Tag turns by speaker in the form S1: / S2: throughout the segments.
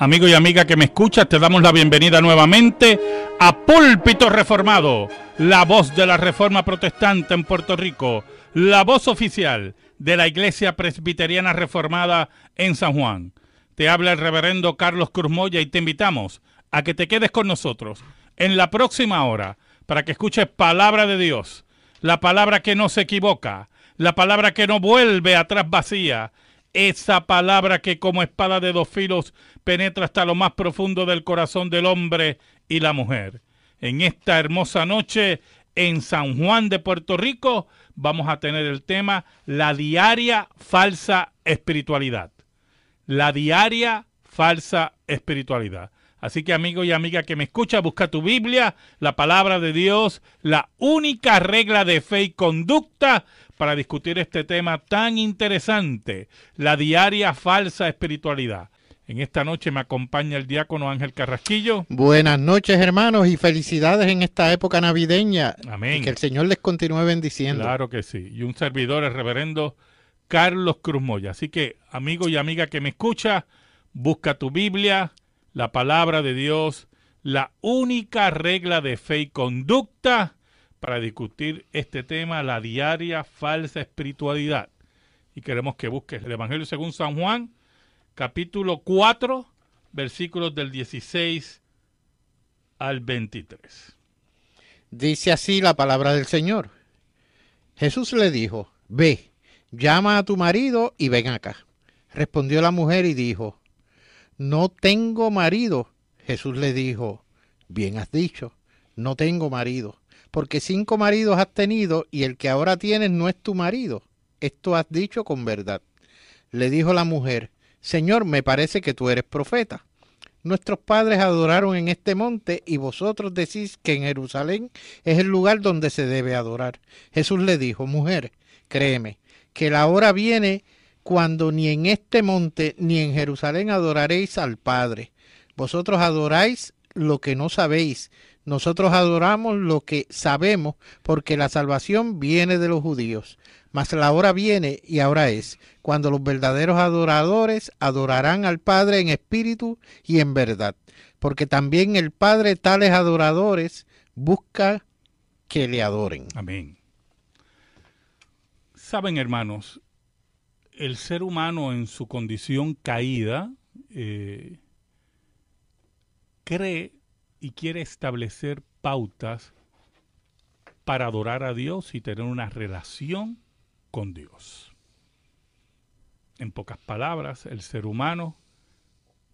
S1: Amigo y amiga que me escuchas, te damos la bienvenida nuevamente a Púlpito Reformado, la voz de la Reforma Protestante en Puerto Rico, la voz oficial de la Iglesia Presbiteriana Reformada en San Juan. Te habla el reverendo Carlos Cruz Moya y te invitamos a que te quedes con nosotros en la próxima hora para que escuches palabra de Dios, la palabra que no se equivoca, la palabra que no vuelve atrás vacía, esa palabra que como espada de dos filos penetra hasta lo más profundo del corazón del hombre y la mujer. En esta hermosa noche en San Juan de Puerto Rico vamos a tener el tema La diaria falsa espiritualidad. La diaria falsa espiritualidad. Así que amigo y amiga que me escucha, busca tu Biblia, la palabra de Dios, la única regla de fe y conducta para discutir este tema tan interesante, la diaria falsa espiritualidad. En esta noche me acompaña el diácono Ángel Carrasquillo.
S2: Buenas noches, hermanos, y felicidades en esta época navideña. Amén. que el Señor les continúe bendiciendo. Claro
S1: que sí. Y un servidor, el reverendo Carlos Cruz Moya. Así que, amigo y amiga que me escucha, busca tu Biblia, la palabra de Dios, la única regla de fe y conducta para discutir este tema, la diaria falsa espiritualidad. Y queremos que busques el Evangelio según San Juan, capítulo 4, versículos del 16 al 23.
S2: Dice así la palabra del Señor. Jesús le dijo, ve, llama a tu marido y ven acá. Respondió la mujer y dijo, no tengo marido. Jesús le dijo, bien has dicho, no tengo marido porque cinco maridos has tenido y el que ahora tienes no es tu marido. Esto has dicho con verdad. Le dijo la mujer, Señor, me parece que tú eres profeta. Nuestros padres adoraron en este monte y vosotros decís que en Jerusalén es el lugar donde se debe adorar. Jesús le dijo, mujer, créeme, que la hora viene cuando ni en este monte ni en Jerusalén adoraréis al Padre. Vosotros adoráis lo que no sabéis. Nosotros adoramos lo que sabemos, porque la salvación viene de los judíos. Mas la hora viene y ahora es, cuando los verdaderos adoradores adorarán al Padre en espíritu y en verdad, porque también el Padre tales adoradores busca que le adoren.
S1: Amén. Saben, hermanos, el ser humano en su condición caída eh, cree y quiere establecer pautas para adorar a Dios y tener una relación con Dios. En pocas palabras, el ser humano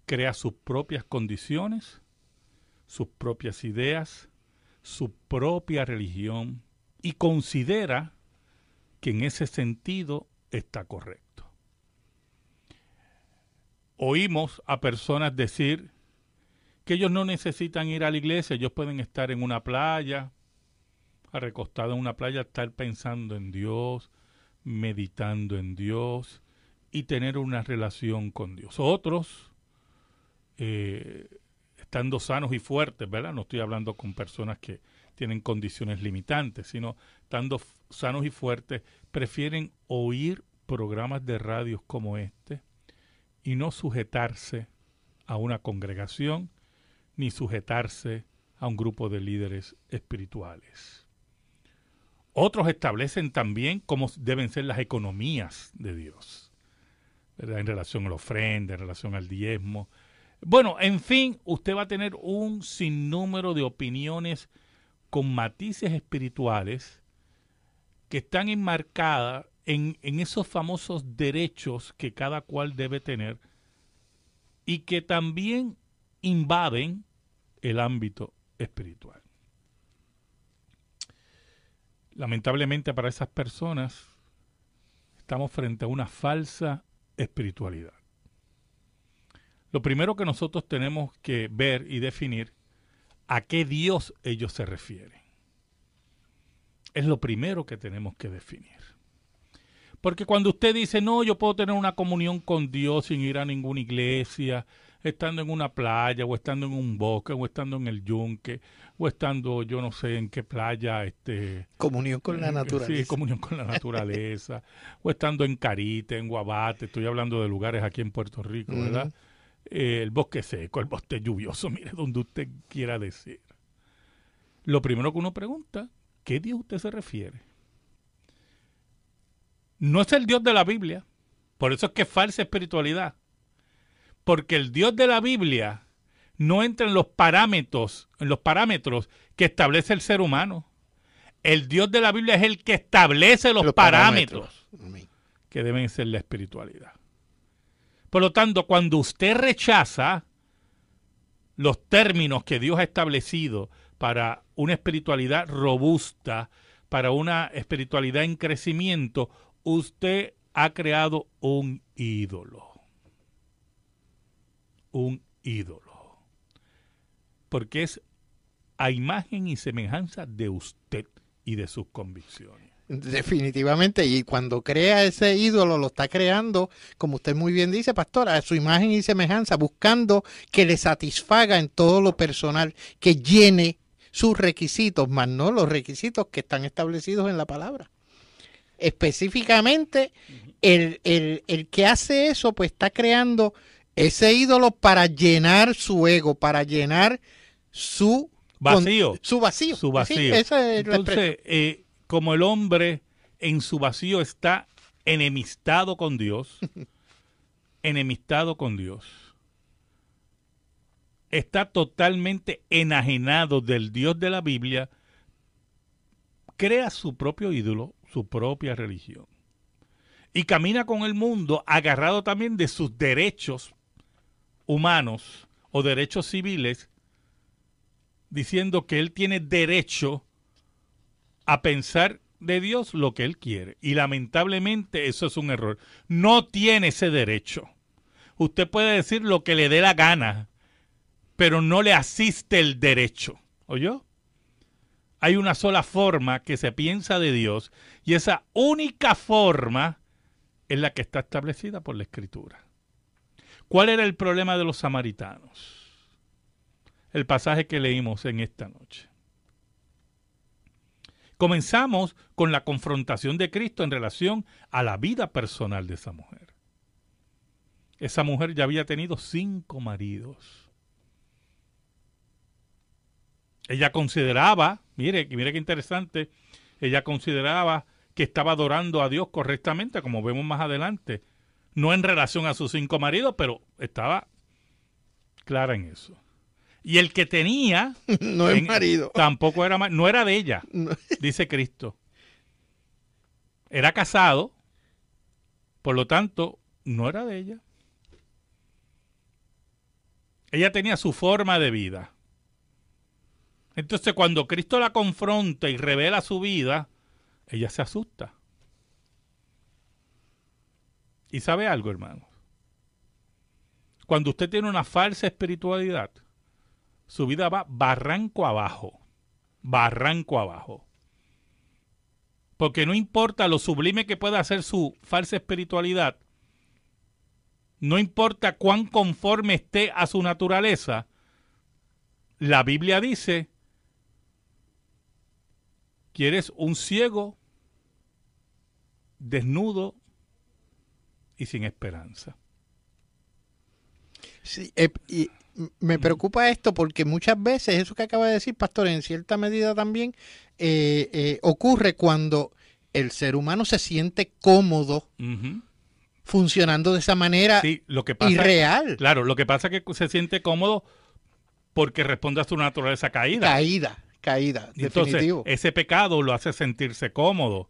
S1: crea sus propias condiciones, sus propias ideas, su propia religión y considera que en ese sentido está correcto. Oímos a personas decir, que ellos no necesitan ir a la iglesia, ellos pueden estar en una playa, recostado en una playa, estar pensando en Dios, meditando en Dios y tener una relación con Dios. Otros, eh, estando sanos y fuertes, ¿verdad? No estoy hablando con personas que tienen condiciones limitantes, sino estando sanos y fuertes, prefieren oír programas de radios como este y no sujetarse a una congregación ni sujetarse a un grupo de líderes espirituales. Otros establecen también cómo deben ser las economías de Dios, en relación a la ofrenda, en relación al diezmo. Bueno, en fin, usted va a tener un sinnúmero de opiniones con matices espirituales que están enmarcadas en, en, esos famosos derechos que cada cual debe tener y que también invaden el ámbito espiritual. Lamentablemente para esas personas estamos frente a una falsa espiritualidad. Lo primero que nosotros tenemos que ver y definir a qué Dios ellos se refieren. Es lo primero que tenemos que definir. Porque cuando usted dice, no, yo puedo tener una comunión con Dios sin ir a ninguna iglesia, estando en una playa o estando en un bosque o estando en el yunque o estando yo no sé en qué playa este comunión con la eh, naturaleza sí comunión con la naturaleza o estando en Carite en Guabate estoy hablando de lugares aquí en Puerto Rico verdad eh, el bosque seco el bosque lluvioso mire donde usted quiera decir lo primero que uno pregunta qué Dios usted se refiere no es el Dios de la Biblia por eso es que falsa espiritualidad porque el Dios de la Biblia no entra en los parámetros, en los parámetros que establece el ser humano. El Dios de la Biblia es el que establece los, parámetros que deben ser la espiritualidad. Por lo tanto, cuando usted rechaza los términos que Dios ha establecido para una espiritualidad robusta, para una espiritualidad en crecimiento, usted ha creado un ídolo un ídolo. Porque es a imagen y semejanza de usted y de sus convicciones. Definitivamente,
S2: y cuando crea ese ídolo, lo está creando, como usted muy bien dice, pastora, a su imagen y semejanza, buscando que le satisfaga en todo lo personal, que llene sus requisitos, más no los requisitos que están establecidos en la palabra. Específicamente, el, el, el que hace eso, pues está creando ese ídolo para llenar su ego, para llenar su vacío. su
S1: vacío. Su vacío. Entonces, eh, como el hombre en su vacío está enemistado con Dios, enemistado con Dios, está totalmente enajenado del Dios de la Biblia, crea su propio ídolo, su propia religión. Y camina con el mundo agarrado también de sus derechos humanos o derechos civiles diciendo que él tiene derecho a pensar de Dios lo que él quiere. Y lamentablemente eso es un error. No tiene ese derecho. Usted puede decir lo que le dé la gana, pero no le asiste el derecho. ¿Oyó? Hay una sola forma que se piensa de Dios y esa única forma es la que está establecida por la Escritura. ¿Cuál era el problema de los samaritanos? El pasaje que leímos en esta noche. Comenzamos con la confrontación de Cristo en relación a la vida personal de esa mujer. Esa mujer ya había tenido cinco maridos. Ella consideraba, mire, mire qué interesante, ella consideraba que estaba adorando a Dios correctamente, como vemos más adelante no en relación a sus cinco maridos, pero estaba clara en eso. Y el que tenía... no es marido. Tampoco era no era de ella, dice Cristo. Era casado, por lo tanto, no era de ella. Ella tenía su forma de vida. Entonces cuando Cristo la confronta y revela su vida, ella se asusta. Y sabe algo, hermano. Cuando usted tiene una falsa espiritualidad, su vida va barranco abajo. Barranco abajo. Porque no importa lo sublime que pueda ser su falsa espiritualidad, no importa cuán conforme esté a su naturaleza, la Biblia dice quieres un ciego,
S2: desnudo sin
S1: esperanza.
S2: Eh, y me preocupa esto porque muchas veces eso que acaba de decir, Pastor, en cierta medida también eh, eh, ocurre cuando el ser humano se siente cómodo. funcionando de esa manera y
S1: lo que Claro, lo que pasa es que se siente cómodo porque responde a su naturaleza caída. Caída,
S2: caída, Entonces,
S1: ese pecado lo hace sentirse cómodo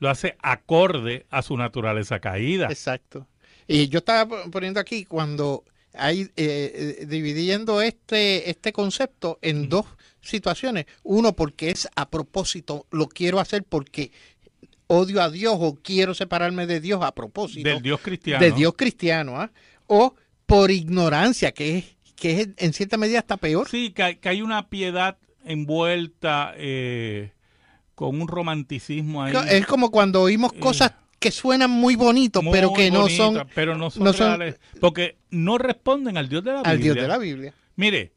S1: lo hace acorde
S2: a su naturaleza caída. Exacto. Y yo estaba poniendo aquí cuando hay eh, eh, dividiendo este, este concepto en dos situaciones. Uno, porque es a propósito, lo quiero hacer porque odio a Dios o quiero separarme de Dios a propósito. Del Dios
S1: cristiano. de Dios
S2: cristiano, ¿ah? O por ignorancia, que es, que es en cierta medida está peor. Sí,
S1: que, que hay una piedad envuelta eh, con un romanticismo ahí. Es
S2: como cuando oímos eh, cosas que suenan muy bonito, pero que no son. Pero no son, reales,
S1: porque no responden al Dios de la Biblia. Al Dios de la Biblia. Mire,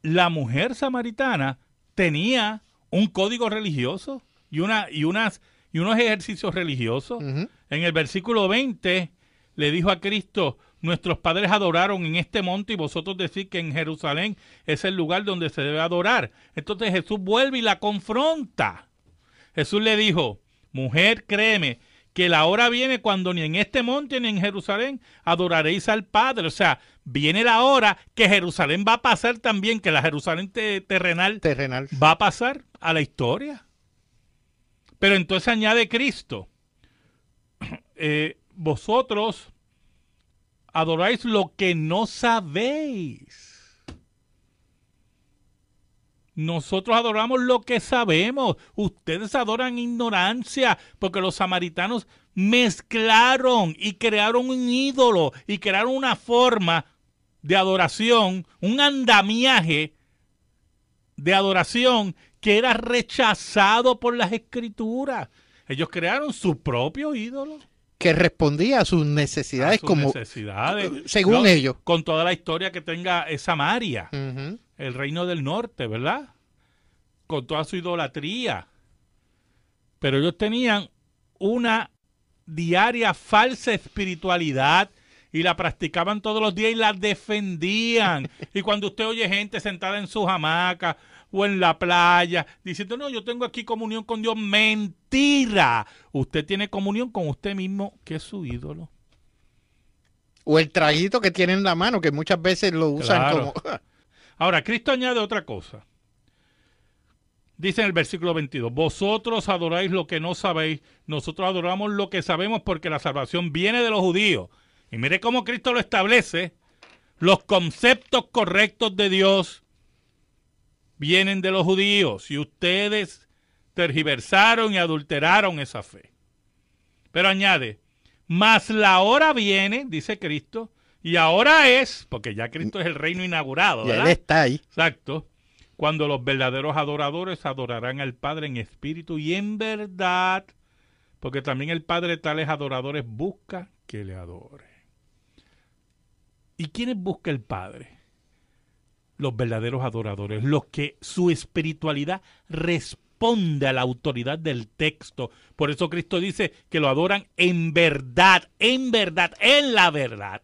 S1: la mujer samaritana tenía un código religioso y, una, y, unas, y unos ejercicios religiosos. En el versículo 20 le dijo a Cristo, Nuestros padres adoraron en este monte y vosotros decís que en Jerusalén es el lugar donde se debe adorar. Entonces Jesús vuelve y la confronta. Jesús le dijo, mujer, créeme, que la hora viene cuando ni en este monte ni en Jerusalén adoraréis al Padre. O sea, viene la hora que Jerusalén va a pasar también, que la Jerusalén terrenal, terrenal va a pasar a la historia. Pero entonces añade Cristo, eh, vosotros adoráis lo que no sabéis. Nosotros adoramos lo que sabemos. Ustedes adoran ignorancia porque los samaritanos mezclaron y crearon un ídolo y crearon una forma de adoración, un andamiaje de adoración que era rechazado por las escrituras. Ellos crearon su propio ídolo
S2: que respondía a sus necesidades como
S1: necesidades, según ellos con toda la historia que tenga Samaria el reino del norte verdad con toda su idolatría pero ellos tenían una diaria falsa espiritualidad y la practicaban todos los días y la defendían. y cuando usted oye gente sentada en sus hamacas o en la playa, diciendo, no, yo tengo aquí comunión con Dios. Mentira. Usted tiene
S2: comunión con usted mismo, que es su ídolo. O el traguito que tiene en la mano, que muchas veces lo usan como...
S1: Ahora, Cristo añade otra cosa. Dice en el versículo 22, vosotros adoráis lo que no sabéis, nosotros adoramos lo que sabemos porque la salvación viene de los judíos. Y mire cómo Cristo lo establece, los conceptos correctos de Dios vienen de los judíos y ustedes tergiversaron y adulteraron esa fe. Pero añade, más la hora viene, dice Cristo, y ahora es, porque ya Cristo es el reino inaugurado. ¿verdad? él está ahí. Exacto. Cuando los verdaderos adoradores adorarán al Padre en espíritu y en verdad, porque también el Padre tales adoradores busca que le adore. ¿Y quiénes busca el Padre? los verdaderos adoradores, los que su espiritualidad responde a la autoridad del texto. Por eso Cristo dice que lo adoran en verdad, en verdad, en la verdad.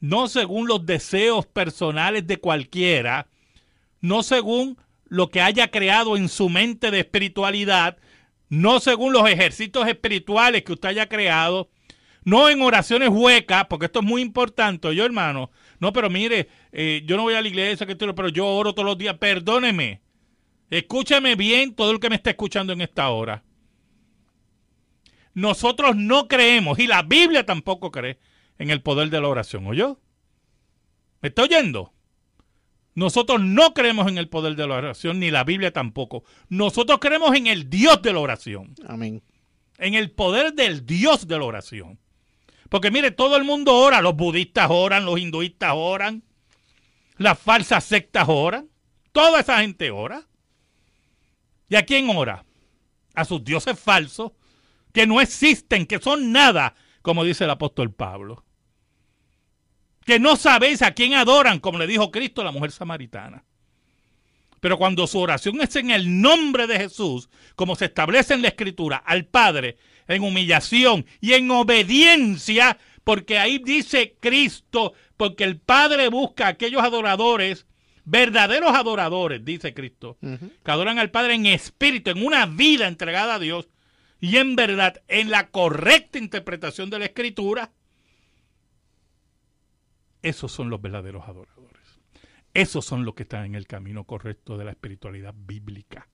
S1: No según los deseos personales de cualquiera, no según lo que haya creado en su mente de espiritualidad, no según los ejercicios espirituales que usted haya creado, no en oraciones huecas, porque esto es muy importante, yo hermano, no, pero mire, eh, yo no voy a la iglesia, pero yo oro todos los días. Perdóneme. Escúchame bien todo el que me está escuchando en esta hora. Nosotros no creemos, y la Biblia tampoco cree, en el poder de la oración. ¿Oyó? ¿Me está oyendo? Nosotros no creemos en el poder de la oración, ni la Biblia tampoco. Nosotros creemos en el Dios de la oración. Amén. En el poder del Dios de la oración. Porque mire, todo el mundo ora, los budistas oran, los hinduistas oran, las falsas sectas oran, toda esa gente ora. ¿Y a quién ora? A sus dioses falsos, que no existen, que son nada, como dice el apóstol Pablo. Que no sabéis a quién adoran, como le dijo Cristo a la mujer samaritana. Pero cuando su oración es en el nombre de Jesús, como se establece en la Escritura, al Padre, en humillación y en obediencia, porque ahí dice Cristo, porque el Padre busca a aquellos adoradores, verdaderos adoradores, dice Cristo, que adoran al Padre en espíritu, en una vida entregada a Dios y en verdad, en la correcta interpretación de la Escritura. Esos son los verdaderos adoradores. Esos son los que están en el camino correcto de la espiritualidad bíblica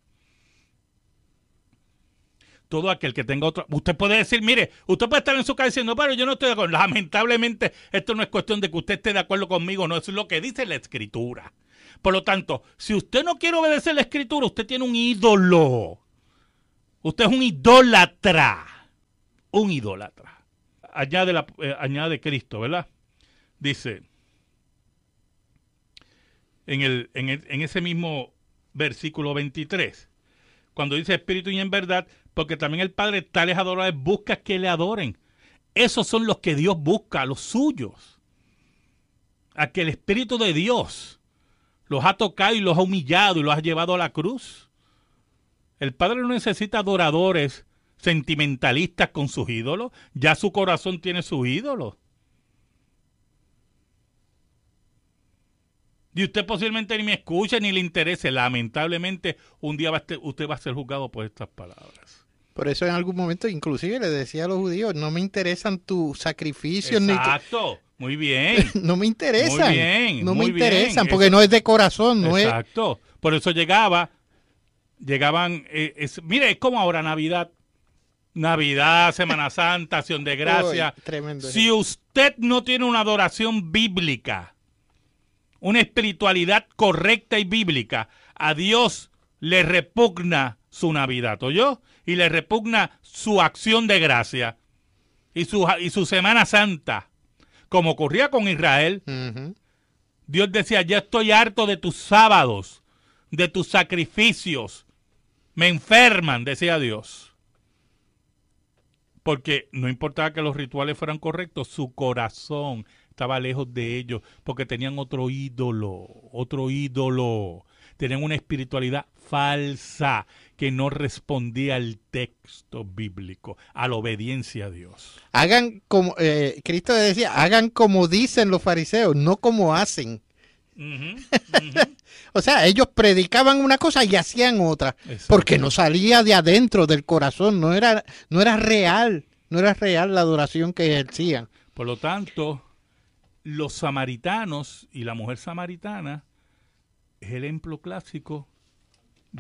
S1: todo aquel que tenga otro. Usted puede decir, mire, usted puede estar en su casa diciendo, pero yo no estoy de acuerdo. Lamentablemente, esto no es cuestión de que usted esté de acuerdo conmigo, no, es lo que dice la escritura. Por lo tanto, si usted no quiere obedecer la escritura, usted tiene un ídolo. Usted es un idólatra. Un idólatra. Añade, la, eh, añade Cristo, ¿verdad? Dice en, en, en ese mismo versículo 23, cuando dice espíritu y en verdad, porque también el Padre tales adoradores busca que le adoren. Esos son los que Dios busca, los suyos. A que el Espíritu de Dios los ha tocado y los ha humillado y los ha llevado a la cruz. El Padre no necesita adoradores sentimentalistas con sus ídolos. Ya su corazón tiene sus ídolos. Y usted posiblemente ni me escuche ni le interese. Lamentablemente, un día este- usted va a ser juzgado por estas palabras.
S2: Por eso en algún momento inclusive le decía a los judíos, no me interesan tus sacrificios ni
S1: tu... Muy bien.
S2: no me interesan. Muy bien. No me interesan porque no es de corazón, no Exacto.
S1: Por eso llegaba, llegaban, eh, mire, es como ahora Navidad. Navidad, Semana Santa, Acción de Gracia.
S2: tremendo. Si
S1: usted no tiene una adoración bíblica, una espiritualidad correcta y bíblica, a Dios le repugna su Navidad, yo y le repugna su acción de gracia y su, y su Semana Santa, como ocurría con Israel. Dios decía, ya estoy harto de tus sábados, de tus sacrificios. Me enferman, decía Dios. Porque no importaba que los rituales fueran correctos, su corazón estaba lejos de ellos, porque tenían otro ídolo, otro ídolo. Tenían una espiritualidad falsa que no respondía al texto bíblico, a la obediencia a Dios.
S2: Hagan como, eh, Cristo decía, hagan como dicen los fariseos, no como hacen. o sea, ellos predicaban una cosa y hacían otra, porque no salía de adentro del corazón, no era, no era real, no era real la adoración que ejercían.
S1: Por lo tanto, los samaritanos y la mujer samaritana es el ejemplo clásico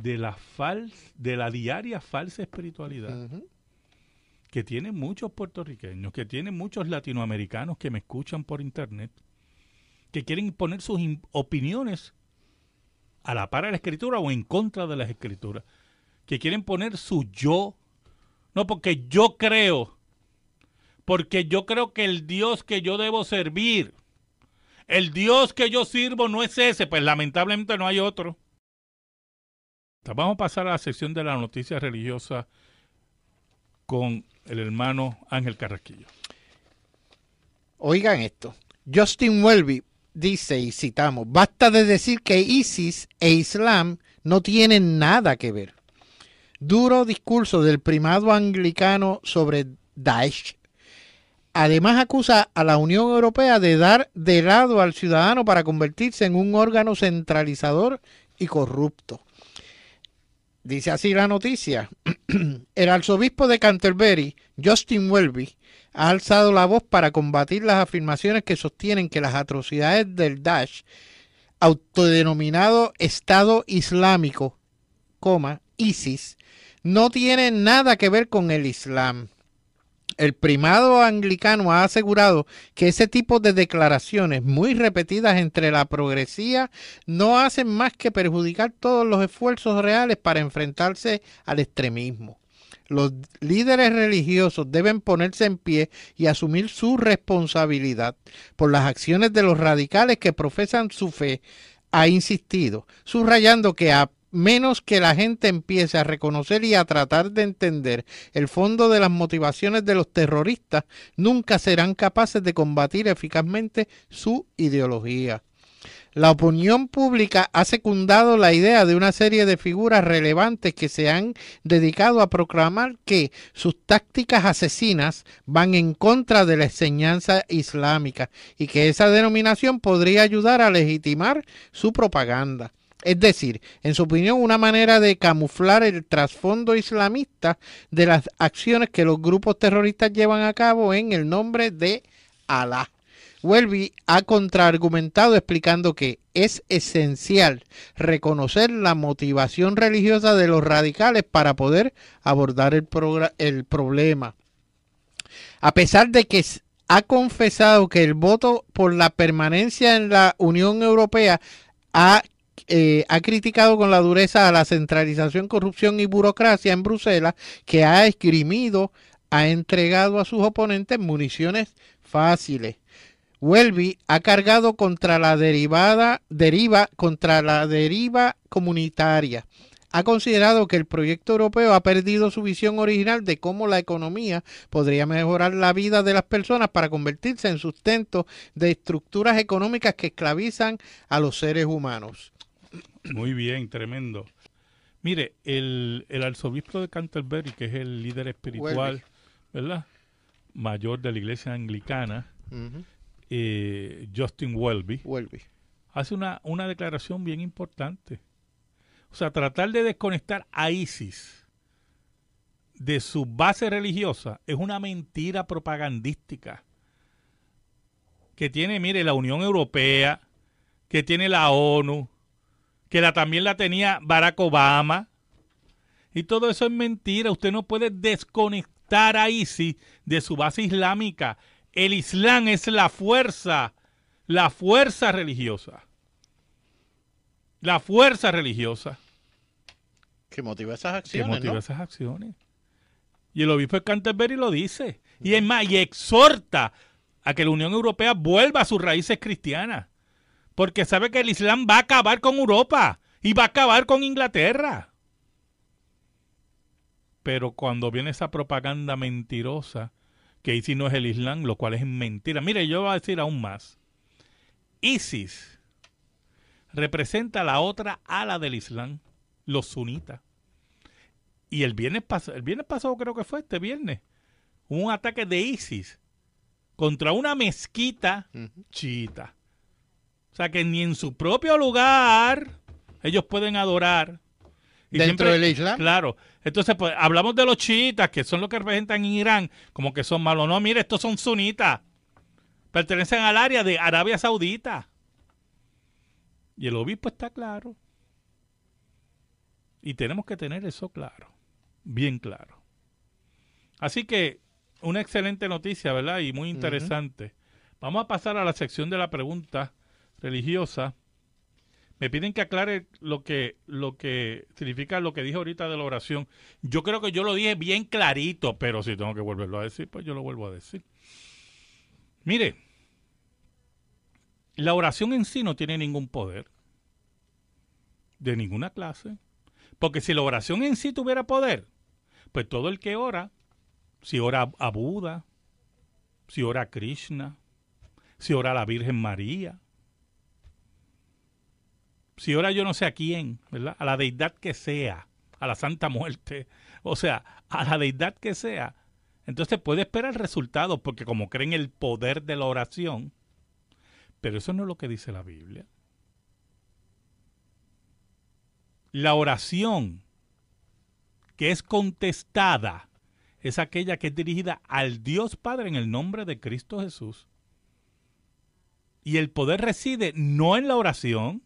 S1: de la, falsa de la diaria falsa espiritualidad que tiene muchos puertorriqueños, que tienen muchos latinoamericanos que me escuchan por internet, que quieren poner sus opiniones a la par de la escritura o en contra de las escrituras, que quieren poner su yo, no porque yo creo, porque yo creo que el Dios que yo debo servir, el Dios que yo sirvo no es ese, pues lamentablemente no hay otro. Vamos a pasar a la sección de la noticia religiosa
S2: con el hermano Ángel Carrasquillo. Oigan esto. Justin Welby dice, y citamos, basta de decir que ISIS e Islam no tienen nada que ver. Duro discurso del primado anglicano sobre Daesh. Además acusa a la Unión Europea de dar de lado al ciudadano para convertirse en un órgano centralizador y corrupto. Dice así la noticia. El arzobispo de Canterbury, Justin Welby, ha alzado la voz para combatir las afirmaciones que sostienen que las atrocidades del Daesh, autodenominado Estado Islámico, ISIS, no tienen nada que ver con el Islam el primado anglicano ha asegurado que ese tipo de declaraciones muy repetidas entre la progresía no hacen más que perjudicar todos los esfuerzos reales para enfrentarse al extremismo. Los líderes religiosos deben ponerse en pie y asumir su responsabilidad por las acciones de los radicales que profesan su fe, ha insistido, subrayando que a menos que la gente empiece a reconocer y a tratar de entender el fondo de las motivaciones de los terroristas, nunca serán capaces de combatir eficazmente su ideología. La opinión pública ha secundado la idea de una serie de figuras relevantes que se han dedicado a proclamar que sus tácticas asesinas van en contra de la enseñanza islámica y que esa denominación podría ayudar a legitimar su propaganda. Es decir, en su opinión, una manera de camuflar el trasfondo islamista de las acciones que los grupos terroristas llevan a cabo en el nombre de Alá. Welby ha contraargumentado explicando que es esencial reconocer la motivación religiosa de los radicales para poder abordar el, problema. A pesar de que ha confesado que el voto por la permanencia en la Unión Europea ha eh, ha criticado con la dureza a la centralización, corrupción y burocracia en Bruselas, que ha esgrimido, ha entregado a sus oponentes municiones fáciles. Welby ha cargado contra la derivada, deriva, contra la deriva comunitaria. Ha considerado que el proyecto europeo ha perdido su visión original de cómo la economía podría mejorar la vida de las personas para convertirse en sustento de estructuras económicas que esclavizan a los seres humanos.
S1: Muy bien, tremendo. Mire, el, el arzobispo de Canterbury, que es el líder espiritual, ¿verdad? Mayor de la iglesia anglicana, eh, Justin Welby, hace una, una declaración bien importante. O sea, tratar de desconectar a ISIS de su base religiosa es una mentira propagandística que tiene, mire, la Unión Europea, que tiene la ONU, que la, también la tenía Barack Obama. Y todo eso es mentira. Usted no puede desconectar a ISIS de su base islámica. El Islam es la fuerza, la fuerza religiosa. La fuerza religiosa. Que motiva esas acciones. Que motiva esas acciones. Y el obispo de Canterbury lo dice. Y más, y exhorta a que la Unión Europea vuelva a sus raíces cristianas porque sabe que el Islam va a acabar con Europa y va a acabar con Inglaterra. Pero cuando viene esa propaganda mentirosa, que ISIS no es el Islam, lo cual es mentira. Mire, yo voy a decir aún más. ISIS representa la otra ala del Islam, los sunitas. Y el viernes, pasado, el viernes pasado creo que fue este viernes, un ataque de ISIS contra una mezquita chiita o sea que ni en su propio lugar ellos pueden adorar. ¿Dentro del Islam? Claro. Entonces, pues, hablamos de los chiitas, que son los que representan en Irán, como que son malos. No, mire, estos son sunitas. Pertenecen al área de Arabia Saudita. Y el obispo está claro. Y tenemos que tener eso claro, bien claro. Así que una excelente noticia, ¿verdad? Y muy interesante. Vamos a pasar a la sección de la pregunta religiosa, me piden que aclare lo que, lo que significa lo que dije ahorita de la oración. Yo creo que yo lo dije bien clarito, pero si tengo que volverlo a decir, pues yo lo vuelvo a decir. Mire, la oración en sí no tiene ningún poder de ninguna clase, porque si la oración en sí tuviera poder, pues todo el que ora, si ora a Buda, si ora a Krishna, si ora a la Virgen María, si ahora yo no sé a quién, ¿verdad? A la deidad que sea, a la Santa Muerte, o sea, a la deidad que sea, entonces puede esperar resultados porque como creen el poder de la oración, pero eso no es lo que dice la Biblia. La oración que es contestada es aquella que es dirigida al Dios Padre en el nombre de Cristo Jesús. Y el poder reside no en la oración,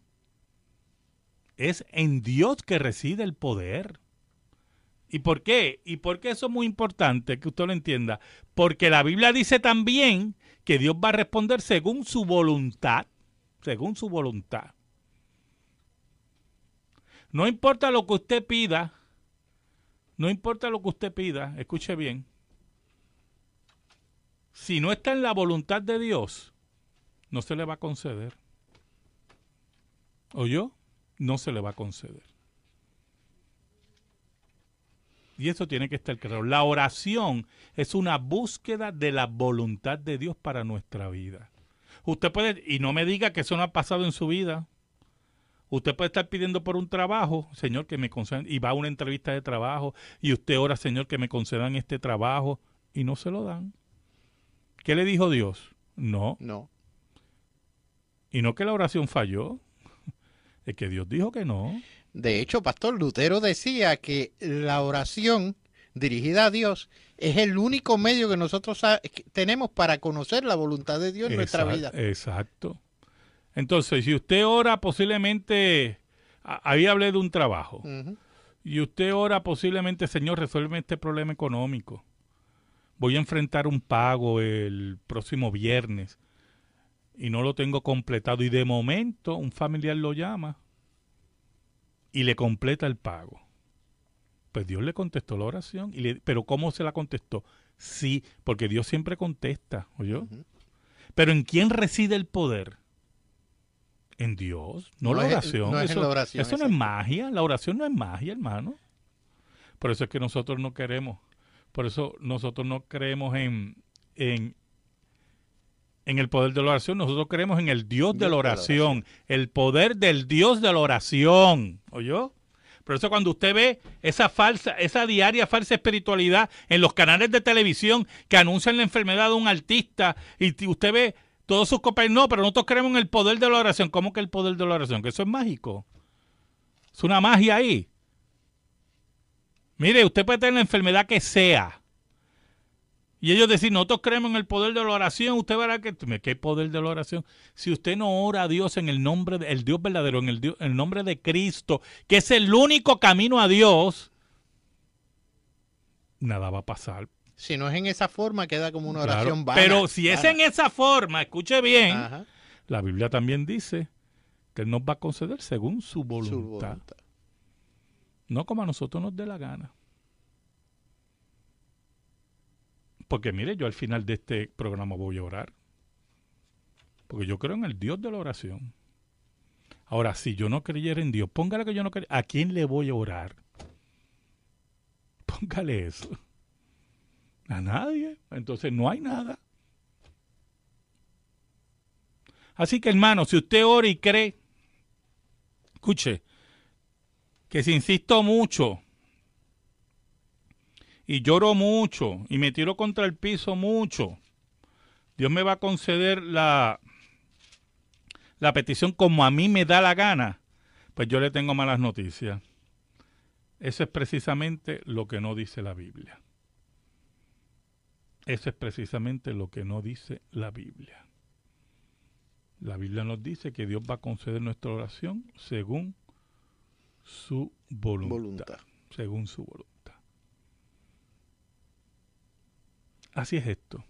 S1: es en Dios que reside el poder. ¿Y por qué? ¿Y por qué eso es muy importante que usted lo entienda? Porque la Biblia dice también que Dios va a responder según su voluntad, según su voluntad. No importa lo que usted pida, no importa lo que usted pida, escuche bien, si no está en la voluntad de Dios, no se le va a conceder. ¿Oyó? no se le va a conceder. Y eso tiene que estar claro. La oración es una búsqueda de la voluntad de Dios para nuestra vida. Usted puede, y no me diga que eso no ha pasado en su vida. Usted puede estar pidiendo por un trabajo, Señor, que me concedan, y va a una entrevista de trabajo, y usted ora, Señor, que me concedan este trabajo, y no se lo dan. ¿Qué le dijo Dios? No. No.
S2: Y no que la oración falló, es que Dios dijo que no. De hecho, Pastor Lutero decía que la oración dirigida a Dios es el único medio que nosotros tenemos para conocer la voluntad de Dios en nuestra vida.
S1: Exacto. Entonces, si usted ora posiblemente, ahí hablé de un trabajo, y usted ora posiblemente, Señor, resuelve este problema económico. Voy a enfrentar un pago el próximo viernes y no lo tengo completado y de momento un familiar lo llama y le completa el pago. Pues Dios le contestó la oración, y pero ¿cómo se la contestó? Sí, porque Dios siempre contesta, ¿oyó? Pero ¿en quién reside el poder? En Dios, no, la oración. eso, la no es magia, la oración no es magia, hermano. Por eso es que nosotros no queremos, por eso nosotros no creemos en, en en el poder de la oración, nosotros creemos en el Dios, de, la oración, el poder del Dios de la oración. ¿Oyó? Por eso cuando usted ve esa falsa, esa diaria falsa espiritualidad en los canales de televisión que anuncian la enfermedad de un artista y usted ve todos sus compañeros, no, pero nosotros creemos en el poder de la oración. ¿Cómo que el poder de la oración? Que eso es mágico. Es una magia ahí. Mire, usted puede tener la enfermedad que sea y ellos decían, nosotros creemos en el poder de la oración, usted verá que, ¿qué poder de la oración? Si usted no ora a Dios en el nombre, del Dios verdadero, en el, el nombre de Cristo, que es
S2: el único camino a Dios,
S1: nada va a pasar.
S2: Si no es en esa forma, queda como una oración claro, Pero si es en esa forma, escuche bien,
S1: la Biblia también dice que Él nos va a conceder según Su voluntad. No como a nosotros nos dé la gana. Porque mire, yo al final de este programa voy a orar. Porque yo creo en el Dios de la oración. Ahora, si yo no creyera en Dios, póngale que yo no creyera. ¿A quién le voy a orar? Póngale eso. A nadie. Entonces no hay nada. Así que hermano, si usted ora y cree, escuche, que si insisto mucho, y lloro mucho y me tiro contra el piso mucho, Dios me va a conceder la, la petición como a mí me da la gana, pues yo le tengo malas noticias. Eso es precisamente lo que no dice la Biblia. Eso es precisamente lo que no dice la Biblia. La Biblia nos dice que Dios va a conceder nuestra oración según su voluntad. voluntad. Según su voluntad. Así es esto.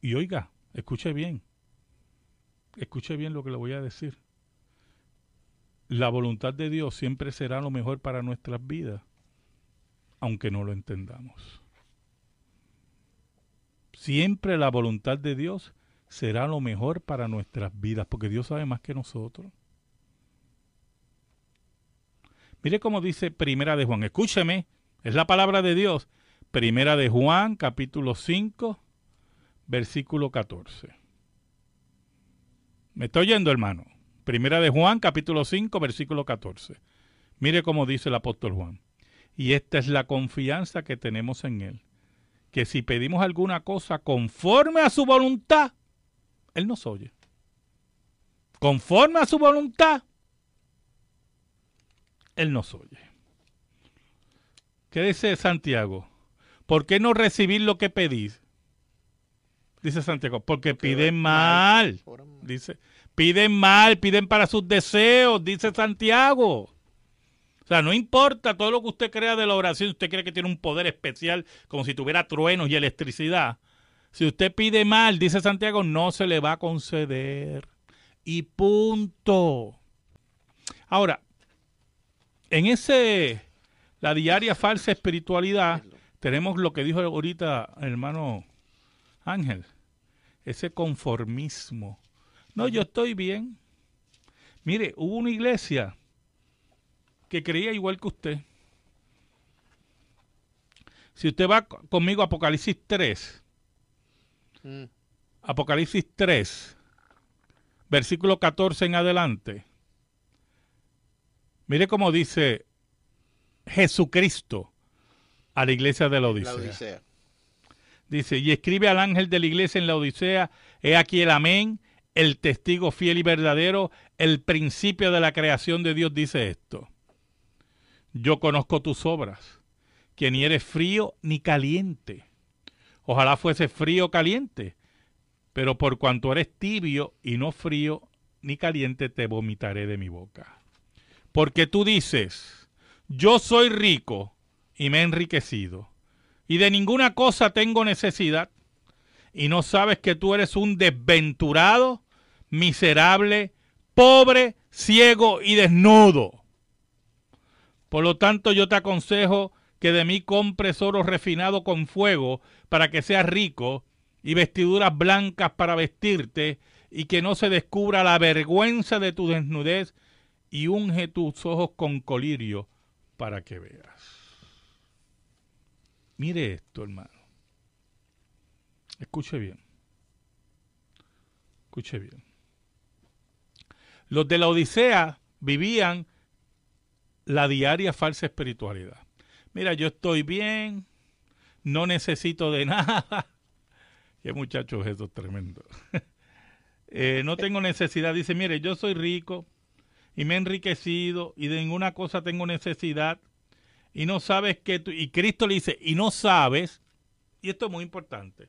S1: Y oiga, escuche bien. Escuche bien lo que le voy a decir. La voluntad de Dios siempre será lo mejor para nuestras vidas, aunque no lo entendamos. Siempre la voluntad de Dios será lo mejor para nuestras vidas, porque Dios sabe más que nosotros. Mire cómo dice Primera de Juan, escúcheme, es la palabra de Dios. Primera de Juan, capítulo 5, versículo 14. ¿Me estoy oyendo, hermano? Primera de Juan, capítulo 5, versículo 14. Mire cómo dice el apóstol Juan. Y esta es la confianza que tenemos en Él. Que si pedimos alguna cosa conforme a su voluntad, Él nos oye. Conforme a su voluntad, Él nos oye. ¿Qué dice Santiago? ¿Por qué no recibir lo que pedís? Dice Santiago, porque piden mal. Dice, piden mal, piden para sus deseos, dice Santiago. O sea, no importa todo lo que usted crea de la oración, usted cree que tiene un poder especial, como si tuviera truenos y electricidad. Si usted pide mal, dice Santiago, no se le va a conceder. Y punto. Ahora, en ese, la diaria falsa espiritualidad, tenemos lo que dijo ahorita hermano Ángel, ese conformismo. No, yo estoy bien. Mire, hubo una iglesia que creía igual que usted. Si usted va conmigo a Apocalipsis 3, mm. Apocalipsis 3, versículo 14 en adelante, mire cómo dice Jesucristo, a la iglesia de la Odisea. Dice, y escribe al ángel de la iglesia en la Odisea, he aquí el amén, el testigo fiel y verdadero, el principio de la creación de Dios dice esto. Yo conozco tus obras, que ni eres frío ni caliente. Ojalá fuese frío o caliente, pero por cuanto eres tibio y no frío ni caliente, te vomitaré de mi boca. Porque tú dices, yo soy rico y me he enriquecido, y de ninguna cosa tengo necesidad, y no sabes que tú eres un desventurado, miserable, pobre, ciego y desnudo. Por lo tanto, yo te aconsejo que de mí compres oro refinado con fuego para que seas rico y vestiduras blancas para vestirte y que no se descubra la vergüenza de tu desnudez y unge tus ojos con colirio para que veas. Mire esto, hermano. Escuche bien. Escuche bien. Los de la Odisea vivían la diaria falsa espiritualidad. Mira, yo estoy bien, no necesito de nada. Qué muchachos esos tremendos. Eh, no tengo necesidad. Dice, mire, yo soy rico y me he enriquecido y de ninguna cosa tengo necesidad y no sabes que tú, y Cristo le dice, y no sabes, y esto es muy importante,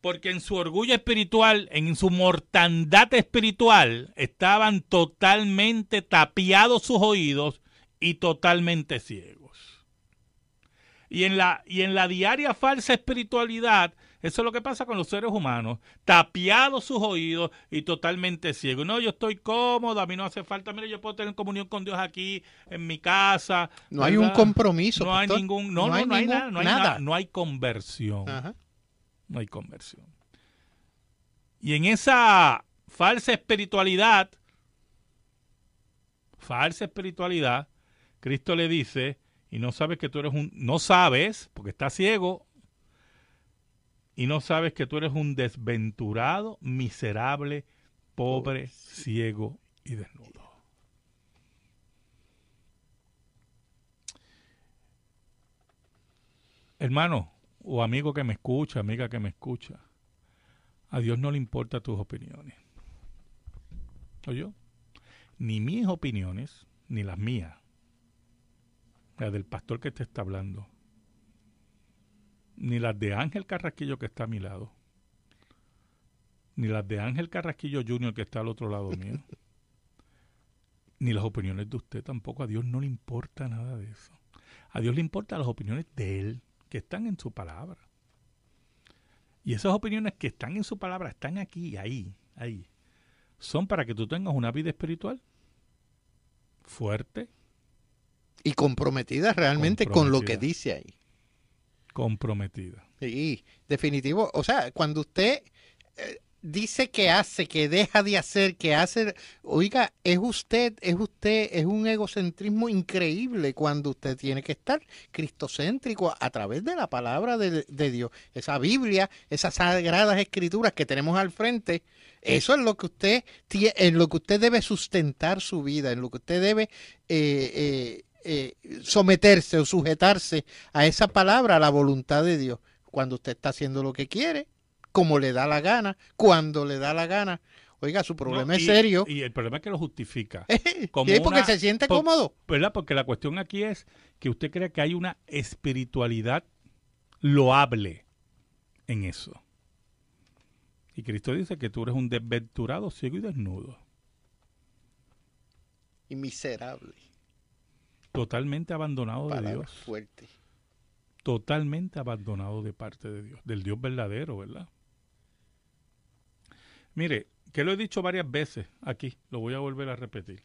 S1: porque en su orgullo espiritual, en su mortandad espiritual, estaban totalmente tapiados sus oídos y totalmente ciegos. Y en la, y en la diaria falsa espiritualidad, eso es lo que pasa con los seres humanos, tapiados sus oídos y totalmente ciegos. No, yo estoy cómodo, a mí no hace falta, mire, yo puedo tener comunión con Dios aquí en mi casa. No hay un compromiso. No hay ningún, no, no, hay, nada, no hay no hay conversión. No hay conversión. Y en esa falsa espiritualidad, falsa espiritualidad, Cristo le dice, y no sabes que tú eres un, no sabes, porque estás ciego, y no sabes que tú eres un desventurado, miserable, pobre, ciego y desnudo. Hermano o amigo que me escucha, amiga que me escucha, a Dios no le importan tus opiniones. yo? Ni mis opiniones, ni las mías. La del pastor que te está hablando ni las de Ángel Carrasquillo que está a mi lado, ni las de Ángel Carrasquillo Junior que está al otro lado mío, ni las opiniones de usted tampoco. A Dios no le importa nada de eso. A Dios le importan las opiniones de Él, que están en su palabra. Y esas opiniones que están en su palabra, están aquí, ahí, ahí. Son para que tú tengas una vida espiritual fuerte.
S2: Y comprometida realmente con lo que dice ahí
S1: comprometida.
S2: Sí, definitivo. O sea, cuando usted eh, dice que hace, que deja de hacer, que hace, oiga, es usted, es usted, es un egocentrismo increíble cuando usted tiene que estar cristocéntrico a través de la palabra de, Dios. Esa Biblia, esas sagradas escrituras que tenemos al frente, eso es lo que usted en lo que usted debe sustentar su vida, en lo que usted debe eh, eh, eh, someterse o sujetarse a esa palabra, a la voluntad de Dios, cuando usted está haciendo lo que quiere, como le da la gana, cuando le da la gana. Oiga, su problema es serio.
S1: Y el problema es que lo justifica. Como porque se siente cómodo. ¿Verdad? Porque la cuestión aquí es que usted cree que hay una espiritualidad loable en eso. Y Cristo dice que tú eres un desventurado, ciego y desnudo.
S2: Y miserable
S1: totalmente abandonado de Dios. Fuerte. Totalmente abandonado de parte de Dios, del Dios verdadero, ¿verdad? Mire, que lo he dicho varias veces aquí, lo voy a volver a repetir.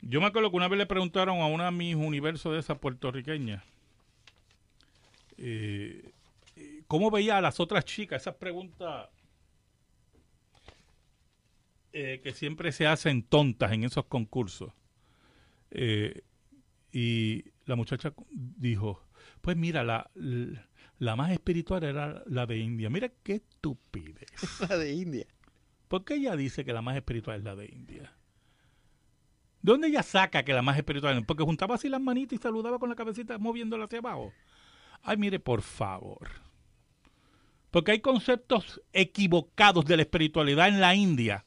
S1: Yo me acuerdo que una vez le preguntaron a una mis universo de esas puertorriqueñas eh, cómo veía a las otras chicas, esas preguntas eh, que siempre se hacen tontas en esos concursos. Eh, y la muchacha dijo, pues mira, la, la, más espiritual era la de India. Mira qué estupidez. La de India. ¿Por qué ella dice que la más espiritual es la de India? ¿De dónde ella saca que la más espiritual? es Porque juntaba así las manitas y saludaba con la cabecita moviéndola hacia abajo. Ay, mire, por favor. Porque hay conceptos equivocados de la espiritualidad en la India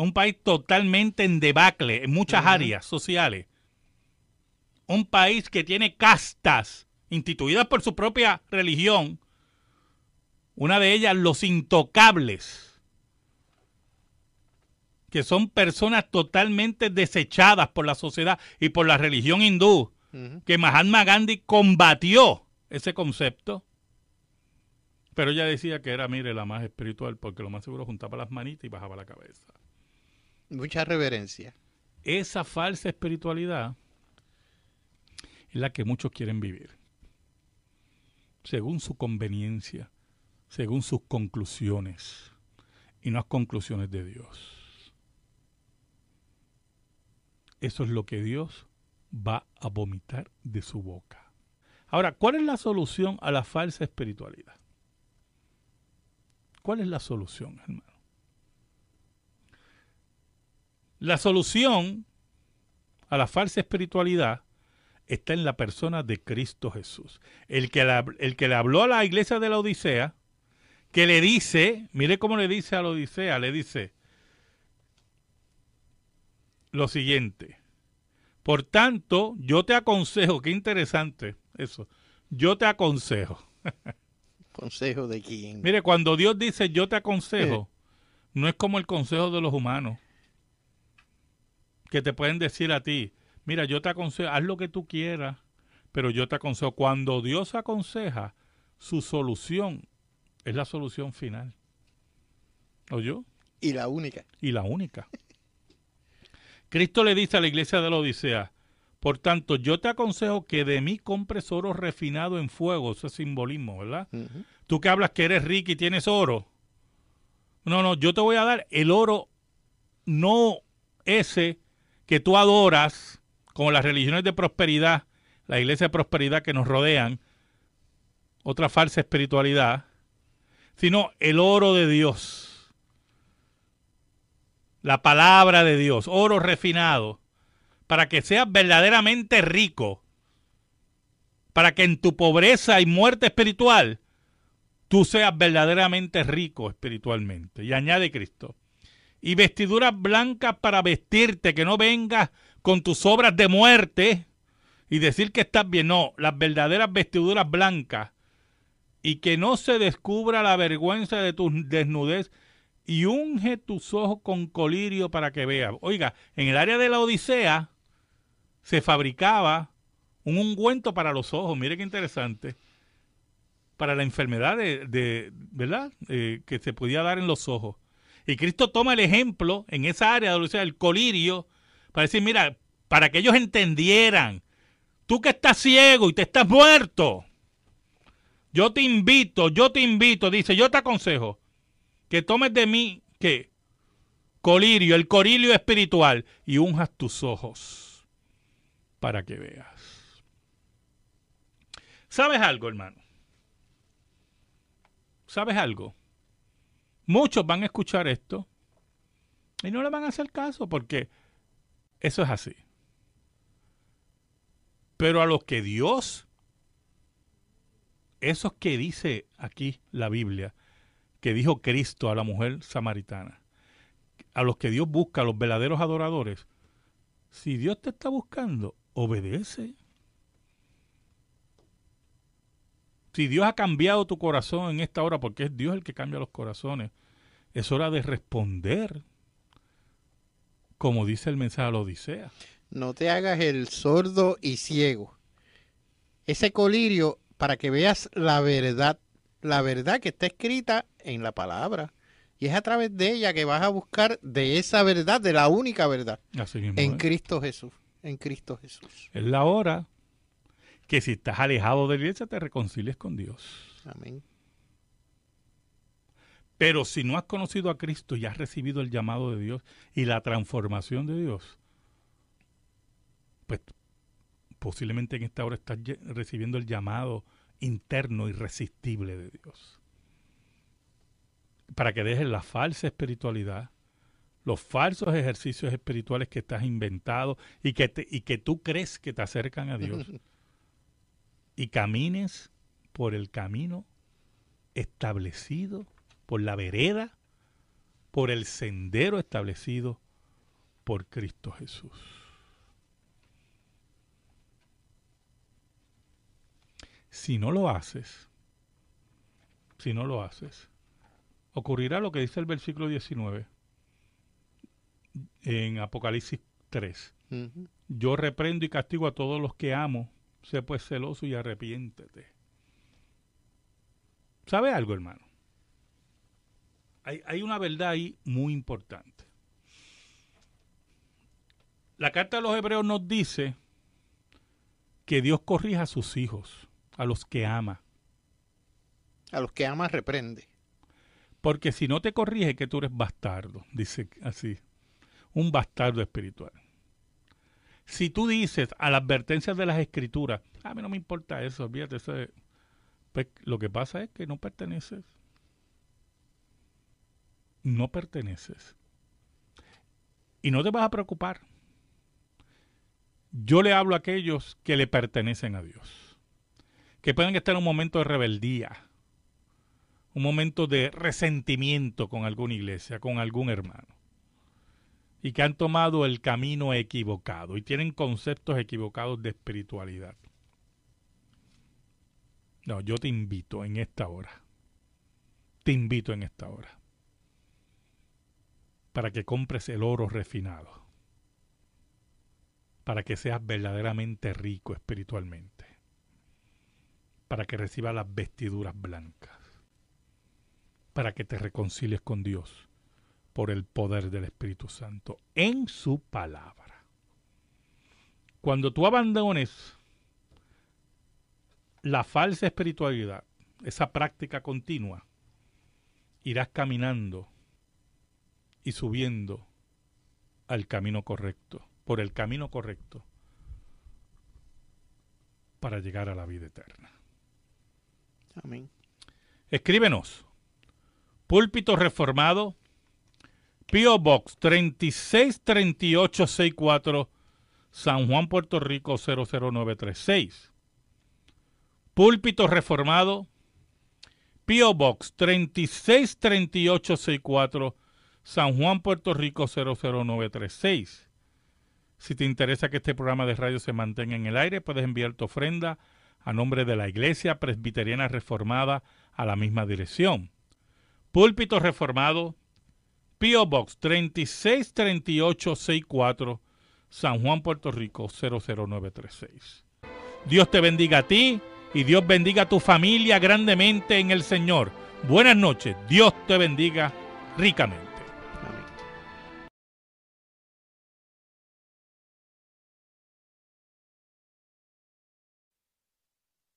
S1: un país totalmente en debacle en muchas áreas sociales. Un país que tiene castas instituidas por su propia religión. Una de ellas, los intocables, que son personas totalmente desechadas por la sociedad y por la religión hindú, que Mahatma Gandhi combatió ese concepto. Pero ella decía que era, mire, la más espiritual, porque lo más seguro juntaba las manitas y bajaba la cabeza. Mucha reverencia. Esa falsa espiritualidad es la que muchos quieren vivir, según su conveniencia, según sus conclusiones, y no las conclusiones de Dios. Eso es lo que Dios va a vomitar de su boca. Ahora, ¿cuál es la solución a la falsa espiritualidad? ¿Cuál es la solución, hermano? La solución a la falsa espiritualidad está en la persona de Cristo Jesús. El que, el que le habló a la iglesia de la Odisea, que le dice, mire cómo le dice a la Odisea, le dice lo siguiente. Por tanto, yo te aconsejo, qué interesante eso, yo te aconsejo.
S2: ¿Consejo de quién?
S1: Mire, cuando Dios dice yo te aconsejo, no es como el consejo de los humanos que te pueden decir a ti, mira, yo te aconsejo, haz lo que tú quieras, pero yo te aconsejo, cuando Dios aconseja, su solución es la solución final. o yo Y la única. Y la única. Cristo le dice a la iglesia de la Odisea, por tanto, yo te aconsejo que de mí compres oro refinado en fuego, eso es simbolismo, ¿verdad? Tú que hablas que eres rico y tienes oro. No, no, yo te voy a dar el oro, no ese que tú adoras, como las religiones de prosperidad, la iglesia de prosperidad que nos rodean, otra falsa espiritualidad, sino el oro de Dios, la palabra de Dios, oro refinado, para que seas verdaderamente rico, para que en tu pobreza y muerte espiritual tú seas verdaderamente rico espiritualmente. Y añade Cristo y vestiduras blancas para vestirte, que no vengas con tus obras de muerte y decir que estás bien. No, las verdaderas vestiduras blancas y que no se descubra la vergüenza de tu desnudez y unge tus ojos con colirio para que veas. Oiga, en el área de la Odisea se fabricaba un ungüento para los ojos, mire qué interesante, para la enfermedad de, ¿verdad? Eh, que se podía dar en los ojos. Y Cristo toma el ejemplo en esa área de el colirio para decir, mira, para que ellos entendieran, tú que estás ciego y te estás muerto, yo te invito, yo te invito, dice, yo te aconsejo que tomes de mí, que Colirio, el colirio espiritual, y unjas tus ojos para que veas. ¿Sabes algo, hermano? ¿Sabes algo? Muchos van a escuchar esto y no le van a hacer caso porque eso es así. Pero a los que Dios, esos que dice aquí la Biblia, que dijo Cristo a la mujer samaritana, a los que Dios busca, a los verdaderos adoradores, si Dios te está buscando, obedece. Si Dios ha cambiado tu corazón en esta hora, porque es Dios el que cambia los corazones, es hora de responder, como dice el mensaje a la Odisea.
S2: No te hagas el sordo y ciego. Ese colirio para que veas la verdad, la verdad que está escrita en la palabra. Y es a través de ella que vas a buscar de esa verdad, de la única verdad. en Cristo Jesús, en Cristo Jesús.
S1: Es la hora que si estás alejado de la iglesia te reconcilies con Dios. Amén. Pero si no has conocido a Cristo y has recibido el llamado de Dios y la transformación de Dios, pues posiblemente en esta hora estás recibiendo el llamado interno irresistible de Dios. Para que dejes la falsa espiritualidad, los falsos ejercicios espirituales que estás inventado y que, y que tú crees que te acercan a Dios. y camines por el camino establecido, por la vereda, por el sendero establecido por Cristo Jesús. Si no lo haces, si no lo haces, ocurrirá lo que dice el versículo 19 en Apocalipsis 3. Yo reprendo y castigo a todos los que amo sé pues celoso y arrepiéntete. ¿Sabe algo, hermano? Hay, hay una verdad ahí muy importante. La carta de los hebreos nos dice que Dios corrige a sus hijos, a los que ama.
S2: A los que ama reprende.
S1: Porque si no te corrige, que tú eres bastardo, dice así. Un bastardo espiritual si tú dices a las advertencias de las escrituras, a mí no me importa eso, olvídate, pues lo que pasa es que no perteneces. No perteneces. Y no te vas a preocupar. Yo le hablo a aquellos que le pertenecen a Dios, que pueden estar en un momento de rebeldía, un momento de resentimiento con alguna iglesia, con algún hermano y que han tomado el camino equivocado y tienen conceptos equivocados de espiritualidad. No, yo te invito en esta hora. Te invito en esta hora. Para que compres el oro refinado. Para que seas verdaderamente rico espiritualmente. Para que recibas las vestiduras blancas. Para que te reconcilies con Dios por el poder del Espíritu Santo en su palabra. Cuando tú abandones la falsa espiritualidad, esa práctica continua, irás caminando y subiendo al camino correcto, por el camino correcto, para llegar a la vida eterna. Amén. Escríbenos. Púlpito reformado P.O. Box 363864, San Juan, Puerto Rico 00936. Púlpito Reformado, P.O. Box 363864, San Juan, Puerto Rico 00936. Si te interesa que este programa de radio se mantenga en el aire, puedes enviar tu ofrenda a nombre de la Iglesia Presbiteriana Reformada a la misma dirección. Púlpito Reformado, P.O. Box 363864, San Juan, Puerto Rico 00936. Dios te bendiga a ti y Dios bendiga a tu familia grandemente en el Señor. Buenas noches. Dios te bendiga ricamente.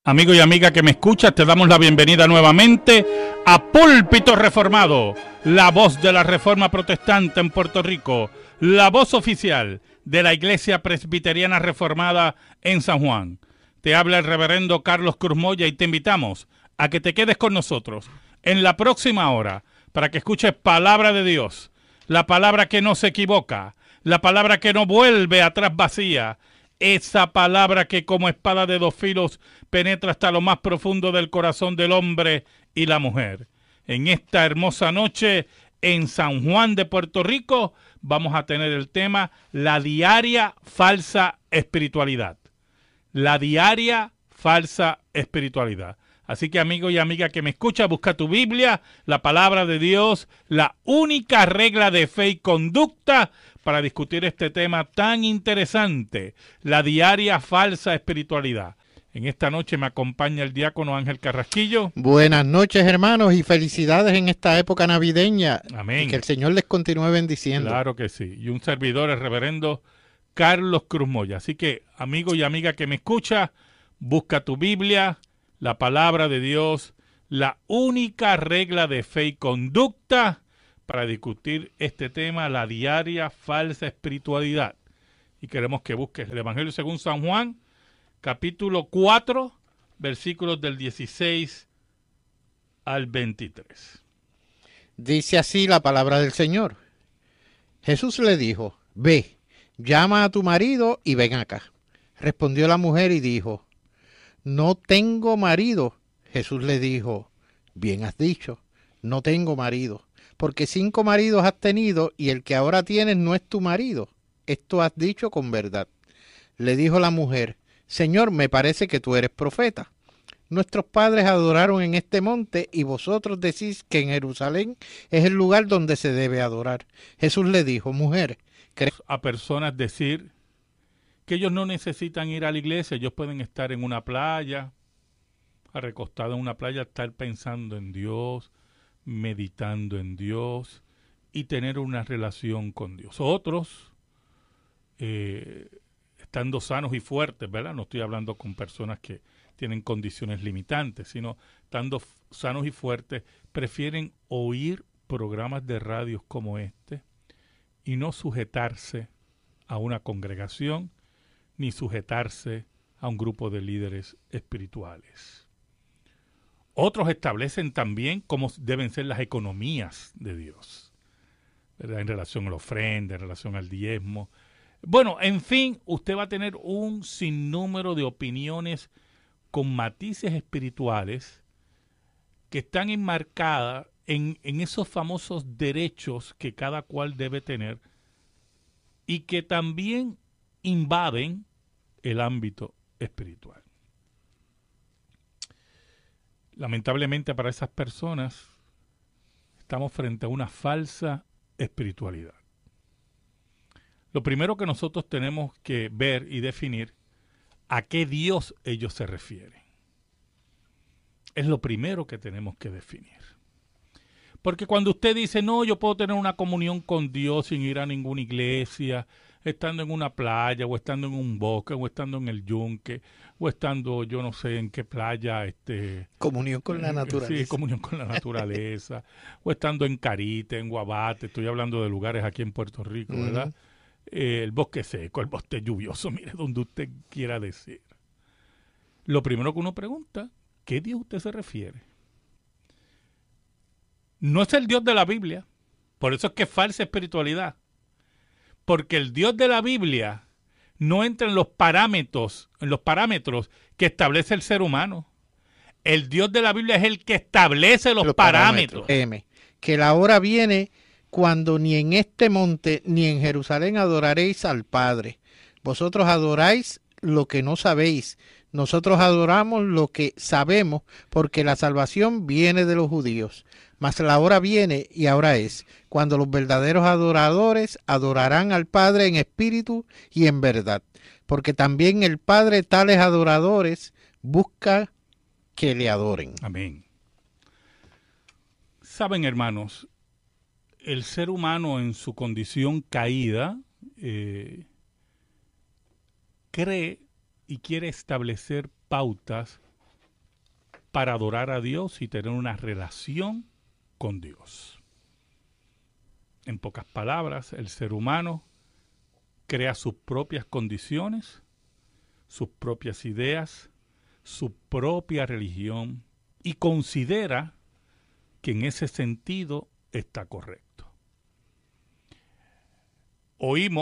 S1: Amigo y amiga que me escuchas, te damos la bienvenida nuevamente a Púlpito Reformado, la voz de la Reforma Protestante en Puerto Rico, la voz oficial de la Iglesia Presbiteriana Reformada en San Juan. Te habla el reverendo Carlos Cruz Moya y te invitamos a que te quedes con nosotros en la próxima hora para que escuches palabra de Dios, la palabra que no se equivoca, la palabra que no vuelve atrás vacía, esa palabra que como espada de dos filos penetra hasta lo más profundo del corazón del hombre y la mujer. En esta hermosa noche en San Juan de Puerto Rico vamos a tener el tema la diaria falsa espiritualidad. La diaria falsa espiritualidad. Así que amigo y amiga que me escucha, busca tu Biblia, la palabra de Dios, la única regla de fe y conducta para discutir este tema tan interesante, la diaria falsa espiritualidad. En esta noche me acompaña el diácono Ángel Carrasquillo.
S2: Buenas noches, hermanos, y felicidades en esta época navideña. Amén. que el Señor les continúe bendiciendo. Claro
S1: que sí. Y un servidor, el reverendo Carlos Cruz Moya. Así que, amigo y amiga que me escucha, busca tu Biblia, la palabra de Dios, la única regla de fe y conducta para discutir este tema, la diaria falsa espiritualidad. Y queremos que busques el Evangelio según San Juan, capítulo 4, versículos del 16 al 23.
S2: Dice así la palabra del Señor. Jesús le dijo, ve, llama a tu marido y ven acá. Respondió la mujer y dijo, no tengo marido. Jesús le dijo, bien has dicho, no tengo marido porque cinco maridos has tenido y el que ahora tienes no es tu marido. Esto has dicho con verdad. Le dijo la mujer, Señor, me parece que tú eres profeta. Nuestros padres adoraron en este monte y vosotros decís que en Jerusalén es el lugar donde se debe adorar. Jesús le dijo, mujer, a personas decir
S1: que ellos no necesitan ir a la iglesia, ellos pueden estar en una
S2: playa,
S1: recostado en una playa, estar pensando en Dios, meditando en Dios y tener una relación con Dios. Otros, eh, estando sanos y fuertes, ¿verdad? No estoy hablando con personas que tienen condiciones limitantes, sino estando sanos y fuertes, prefieren oír programas de radios como este y no sujetarse a una congregación ni sujetarse a un grupo de líderes espirituales. Otros establecen también cómo deben ser las economías de Dios, En relación a la ofrenda, en relación al diezmo. Bueno, en fin, usted va a tener un sinnúmero de opiniones con matices espirituales que están enmarcadas en esos famosos derechos que cada cual debe tener y que también invaden el ámbito espiritual lamentablemente para esas personas estamos frente a una falsa espiritualidad. Lo primero que nosotros tenemos que ver y definir a qué Dios ellos se refieren. Es lo primero que tenemos que definir. Porque cuando usted dice, no, yo puedo tener una comunión con Dios sin ir a ninguna iglesia, estando en una playa o estando en un bosque o estando en el yunque o estando yo no sé en qué playa este comunión con la eh, naturaleza sí comunión con la naturaleza o estando en Carite en Guabate estoy hablando de lugares aquí en Puerto Rico verdad eh, el bosque seco el bosque lluvioso mire donde usted quiera decir lo primero que uno pregunta qué Dios usted se refiere no es el Dios de la Biblia por eso es que falsa espiritualidad porque el Dios de la Biblia no entra en los parámetros, en los parámetros que establece el ser humano. El Dios de la Biblia es el que establece los, parámetros.
S2: parámetros. Que la hora viene cuando ni en este monte ni en Jerusalén adoraréis al Padre. Vosotros adoráis lo que no sabéis. Nosotros adoramos lo que sabemos, porque la salvación viene de los judíos mas la hora viene y ahora es, cuando los verdaderos adoradores adorarán al Padre en espíritu y en verdad, porque también el Padre tales adoradores busca
S1: que le adoren. Amén. Saben, hermanos, el ser humano en su condición caída eh, cree y quiere establecer pautas para adorar a Dios y tener una relación con Dios. En pocas palabras, el ser humano crea sus propias condiciones, sus propias ideas, su propia religión y considera que en ese sentido está correcto. Oímos